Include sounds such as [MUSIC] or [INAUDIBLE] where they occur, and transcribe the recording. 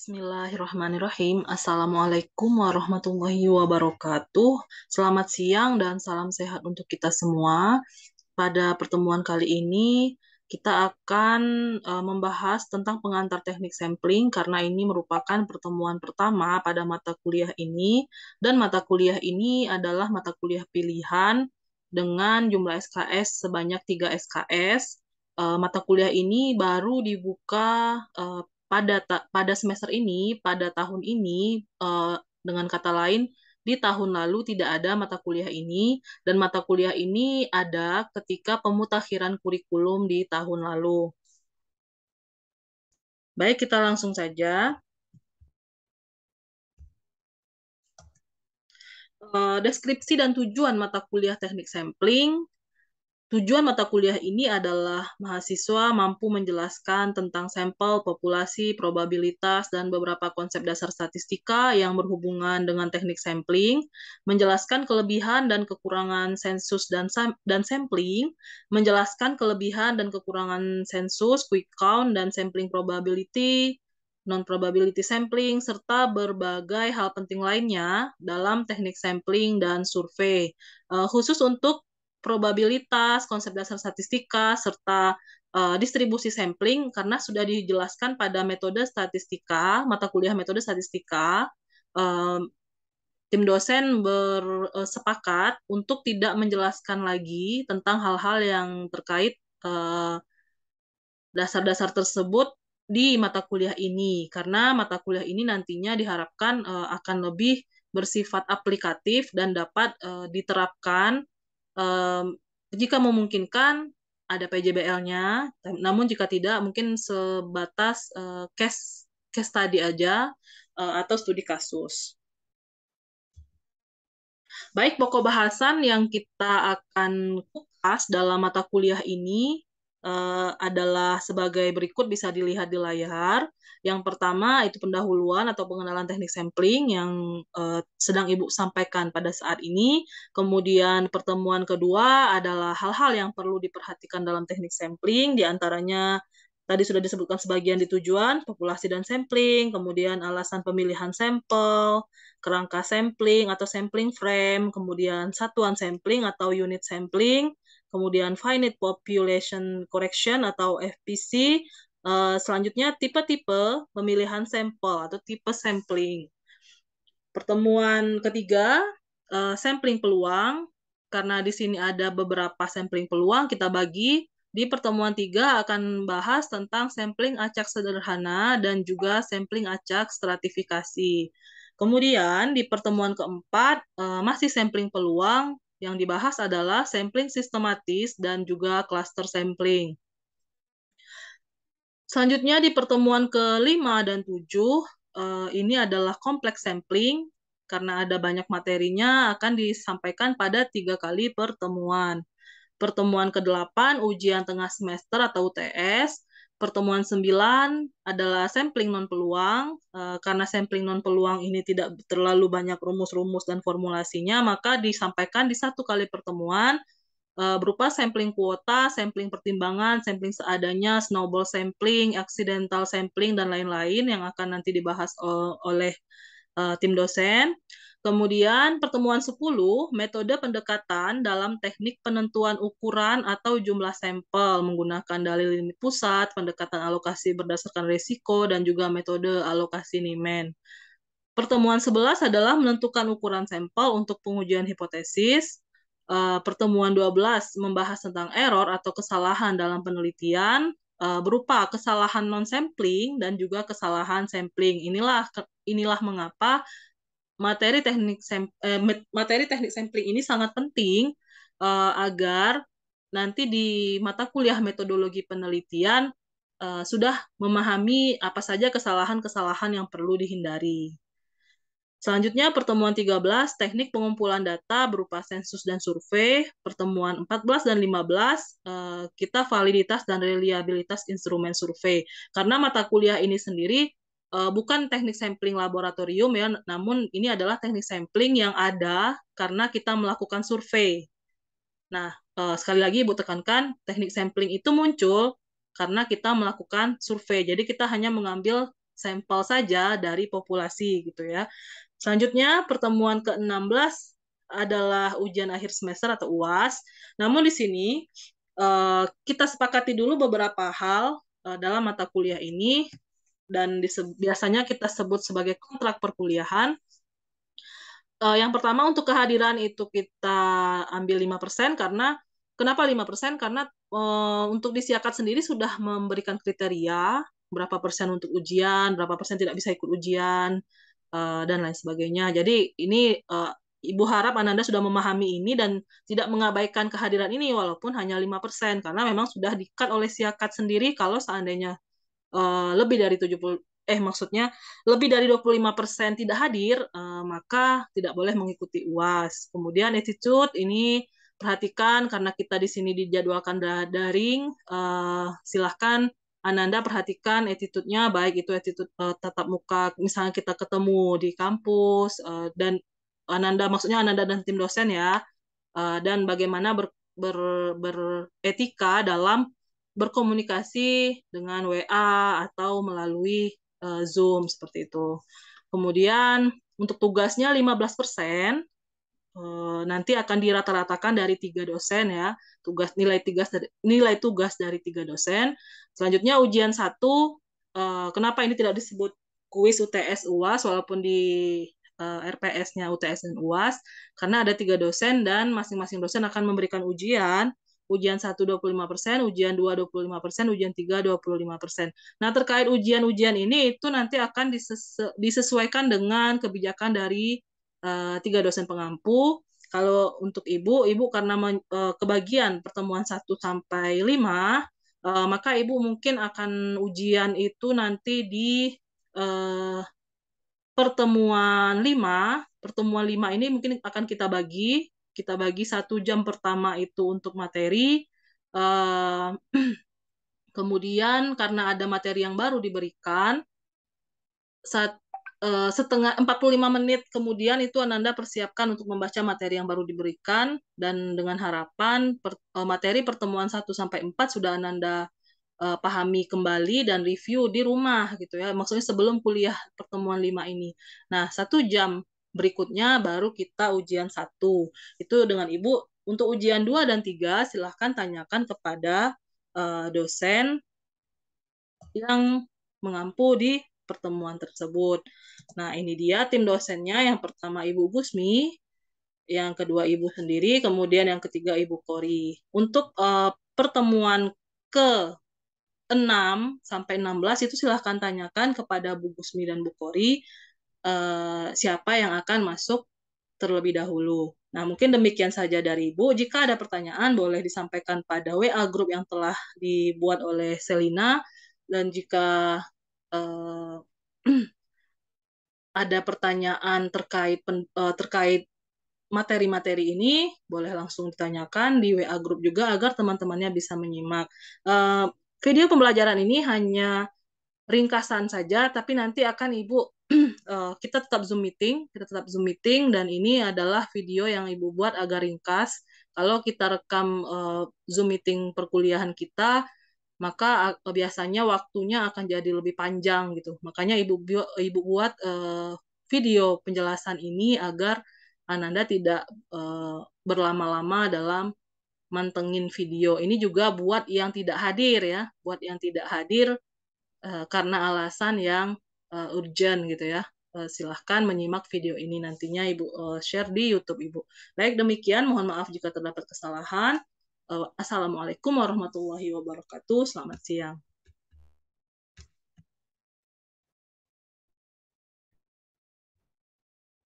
Bismillahirrahmanirrahim. Assalamualaikum warahmatullahi wabarakatuh. Selamat siang dan salam sehat untuk kita semua. Pada pertemuan kali ini, kita akan uh, membahas tentang pengantar teknik sampling karena ini merupakan pertemuan pertama pada mata kuliah ini dan mata kuliah ini adalah mata kuliah pilihan dengan jumlah SKS sebanyak 3 SKS. Uh, mata kuliah ini baru dibuka uh, pada ta pada semester ini, pada tahun ini, uh, dengan kata lain, di tahun lalu tidak ada mata kuliah ini, dan mata kuliah ini ada ketika pemutakhiran kurikulum di tahun lalu. Baik, kita langsung saja. Eh, deskripsi dan tujuan mata kuliah teknik sampling, Tujuan mata kuliah ini adalah mahasiswa mampu menjelaskan tentang sampel, populasi, probabilitas, dan beberapa konsep dasar statistika yang berhubungan dengan teknik sampling, menjelaskan kelebihan dan kekurangan sensus dan, sam dan sampling, menjelaskan kelebihan dan kekurangan sensus, quick count, dan sampling probability, non-probability sampling, serta berbagai hal penting lainnya dalam teknik sampling dan survei, eh, khusus untuk probabilitas, konsep dasar statistika, serta uh, distribusi sampling karena sudah dijelaskan pada metode statistika, mata kuliah metode statistika, um, tim dosen bersepakat eh, untuk tidak menjelaskan lagi tentang hal-hal yang terkait eh, dasar-dasar uh, tersebut di mata kuliah ini karena mata kuliah ini nantinya diharapkan uh, akan lebih bersifat aplikatif dan dapat uh, diterapkan um, jika memungkinkan ada PJBL-nya, namun jika tidak mungkin sebatas uh, case case tadi aja uh, atau studi kasus. Baik, pokok bahasan yang kita akan kupas dalam mata kuliah ini Eh, adalah sebagai berikut bisa dilihat di layar. Yang pertama itu pendahuluan atau pengenalan teknik sampling yang uh, sedang Ibu sampaikan pada saat ini. Kemudian pertemuan kedua adalah hal-hal yang perlu diperhatikan dalam teknik sampling, diantaranya tadi sudah disebutkan sebagian di tujuan, populasi dan sampling, kemudian alasan pemilihan sampel, kerangka sampling atau sampling frame, kemudian satuan sampling atau unit sampling, kemudian finite population correction atau FPC, uh, eh, selanjutnya tipe-tipe pemilihan sampel atau tipe sampling. Pertemuan ketiga, uh, sampling peluang, karena di sini ada beberapa sampling peluang, kita bagi di pertemuan tiga akan bahas tentang sampling acak sederhana dan juga sampling acak stratifikasi. Kemudian di pertemuan keempat eh, masih sampling peluang yang dibahas adalah sampling sistematis dan juga cluster sampling. Selanjutnya di pertemuan ke-5 dan 7, eh, ini adalah kompleks sampling. Karena ada banyak materinya, akan disampaikan pada tiga kali pertemuan. Pertemuan ke-8, ujian tengah semester atau UTS pertemuan 9 adalah sampling non peluang. uh, karena sampling non peluang ini tidak terlalu banyak rumus-rumus dan formulasinya, maka disampaikan di satu kali pertemuan uh, berupa sampling kuota, sampling pertimbangan, sampling seadanya, snowball sampling, accidental sampling dan lain-lain yang akan nanti dibahas eh, oleh uh, tim dosen. Kemudian pertemuan 10, metode pendekatan dalam teknik penentuan ukuran atau jumlah sampel menggunakan dalil limit pusat, pendekatan alokasi berdasarkan risiko, dan juga metode alokasi Niemann. Pertemuan 11 adalah menentukan ukuran sampel untuk pengujian hipotesis. Eh, pertemuan 12 membahas tentang error atau kesalahan dalam penelitian eh, berupa kesalahan non-sampling dan juga kesalahan sampling. Inilah inilah mengapa materi teknik eh, materi teknik sampling ini sangat penting eh, agar nanti di mata kuliah metodologi penelitian eh, sudah memahami apa saja kesalahan-kesalahan yang perlu dihindari. Selanjutnya pertemuan 13 teknik pengumpulan data berupa sensus dan survei, pertemuan 14 dan 15 eh, kita validitas dan reliabilitas instrumen survei. Karena mata kuliah ini sendiri uh, bukan teknik sampling laboratorium ya, namun ini adalah teknik sampling yang ada karena kita melakukan survei. Nah, uh, sekali lagi Ibu tekankan, teknik sampling itu muncul karena kita melakukan survei. Jadi kita hanya mengambil sampel saja dari populasi gitu ya. Selanjutnya pertemuan ke-16 adalah ujian akhir semester atau UAS. Namun di sini eh, kita sepakati dulu beberapa hal dalam mata kuliah ini dan biasanya kita sebut sebagai kontrak perkuliahan. Uh, yang pertama untuk kehadiran itu kita ambil 5% karena kenapa 5%? Karena uh, untuk disiakat sendiri sudah memberikan kriteria berapa persen untuk ujian, berapa persen tidak bisa ikut ujian uh, dan lain sebagainya. Jadi ini uh, Ibu harap Ananda sudah memahami ini dan tidak mengabaikan kehadiran ini walaupun hanya 5% karena memang sudah dikat oleh siakat sendiri kalau seandainya Eh, lebih dari 70 eh maksudnya lebih dari 25% tidak hadir, uh, maka tidak boleh mengikuti UAS. Kemudian attitude ini perhatikan karena kita di sini dijadwalkan daring, uh, silahkan Ananda perhatikan attitude-nya baik itu attitude uh, tatap muka misalnya kita ketemu di kampus uh, dan Ananda maksudnya Ananda dan tim dosen ya uh, dan bagaimana ber, ber, beretika dalam berkomunikasi dengan WA atau melalui uh, Zoom seperti itu. Kemudian untuk tugasnya 15% uh, eh, nanti akan dirata-ratakan dari tiga dosen ya. Tugas nilai tugas dari, nilai tugas dari tiga dosen. Selanjutnya ujian satu uh, kenapa ini tidak disebut kuis UTS UAS walaupun di uh, RPS-nya UTS dan UAS karena ada tiga dosen dan masing-masing dosen akan memberikan ujian ujian 1 25%, ujian 2 25%, ujian 3 25%. Nah, terkait ujian-ujian ini itu nanti akan disesuaikan dengan kebijakan dari eh, tiga uh, dosen pengampu. Kalau untuk ibu, ibu karena uh, kebagian pertemuan 1 sampai 5, uh, eh, maka ibu mungkin akan ujian itu nanti di uh, pertemuan 5. Pertemuan lima ini mungkin akan kita bagi kita bagi satu jam pertama itu untuk materi eh, [CLEARS THROAT] kemudian karena ada materi yang baru diberikan saat eh, empat setengah 45 menit kemudian itu Ananda persiapkan untuk membaca materi yang baru diberikan dan dengan harapan eh, materi pertemuan 1 sampai 4 sudah Ananda pahami kembali dan review di rumah gitu ya maksudnya sebelum kuliah pertemuan 5 ini. Nah, satu jam berikutnya baru kita ujian satu. Itu dengan Ibu. Untuk ujian dua dan tiga silahkan tanyakan kepada uh, dosen yang mengampu di pertemuan tersebut. Nah, ini dia tim dosennya. Yang pertama Ibu Gusmi, yang kedua Ibu sendiri, kemudian yang ketiga Ibu Kori. Untuk uh, pertemuan ke 6 sampai 16 itu silahkan tanyakan kepada Bu Gusmi dan Bu Kori Eh, siapa yang akan masuk terlebih dahulu. Nah, mungkin demikian saja dari Ibu. Jika ada pertanyaan, boleh disampaikan pada WA grup yang telah dibuat oleh Selina. Dan jika uh, [CLEARS THROAT] ada pertanyaan terkait uh, terkait materi-materi ini, boleh langsung ditanyakan di WA grup juga agar teman-temannya bisa menyimak. Uh, video pembelajaran ini hanya ringkasan saja, tapi nanti akan Ibu [CLEARS THROAT] uh, kita tetap Zoom meeting, kita tetap Zoom meeting dan ini adalah video yang Ibu buat agar ringkas. Kalau kita rekam uh, Zoom meeting perkuliahan kita, maka uh, biasanya waktunya akan jadi lebih panjang gitu. Makanya Ibu Ibu buat uh, video penjelasan ini agar Ananda tidak uh, berlama-lama dalam mantengin video. Ini juga buat yang tidak hadir ya, buat yang tidak hadir uh, karena alasan yang uh, urgent gitu ya. Eh, silahkan menyimak video ini nantinya Ibu eh, share di YouTube Ibu. Baik demikian, mohon maaf jika terdapat kesalahan. Eh, Assalamualaikum warahmatullahi wabarakatuh. Selamat siang.